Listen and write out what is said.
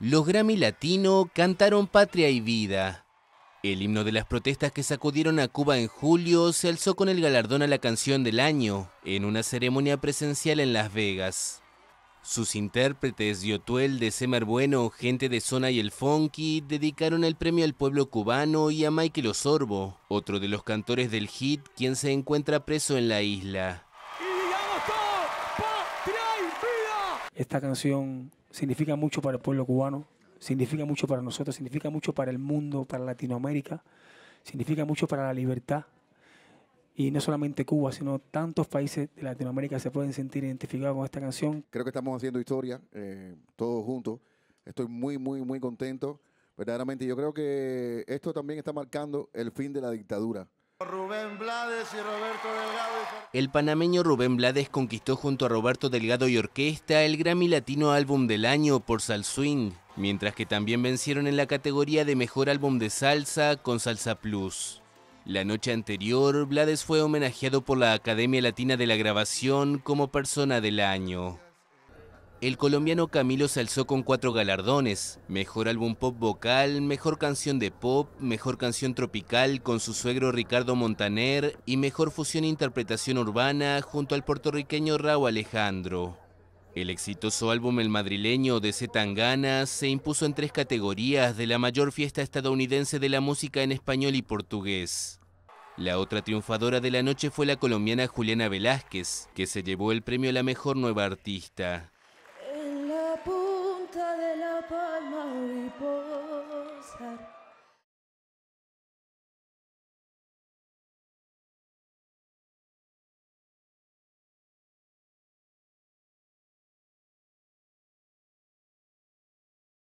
los Grammy Latino cantaron Patria y Vida. El himno de las protestas que sacudieron a Cuba en julio se alzó con el galardón a la canción del año, en una ceremonia presencial en Las Vegas. Sus intérpretes Yotuel de Semer Bueno, Gente de Zona y El Funky dedicaron el premio al pueblo cubano y a Michael Osorbo, otro de los cantores del hit quien se encuentra preso en la isla. Esta canción significa mucho para el pueblo cubano, significa mucho para nosotros, significa mucho para el mundo, para Latinoamérica, significa mucho para la libertad. Y no solamente Cuba, sino tantos países de Latinoamérica se pueden sentir identificados con esta canción. Creo que estamos haciendo historia, eh, todos juntos. Estoy muy, muy, muy contento. Verdaderamente, yo creo que esto también está marcando el fin de la dictadura y Roberto El panameño Rubén Blades conquistó junto a Roberto Delgado y Orquesta el Grammy Latino Álbum del Año por Sal Swing, mientras que también vencieron en la categoría de Mejor Álbum de Salsa con Salsa Plus. La noche anterior, Blades fue homenajeado por la Academia Latina de la Grabación como Persona del Año el colombiano Camilo se alzó con cuatro galardones, mejor álbum pop vocal, mejor canción de pop, mejor canción tropical con su suegro Ricardo Montaner y mejor fusión e interpretación urbana junto al puertorriqueño Raúl Alejandro. El exitoso álbum El Madrileño de Zetangana se impuso en tres categorías de la mayor fiesta estadounidense de la música en español y portugués. La otra triunfadora de la noche fue la colombiana Juliana Velázquez, que se llevó el premio a la mejor nueva artista. Tapal mariposas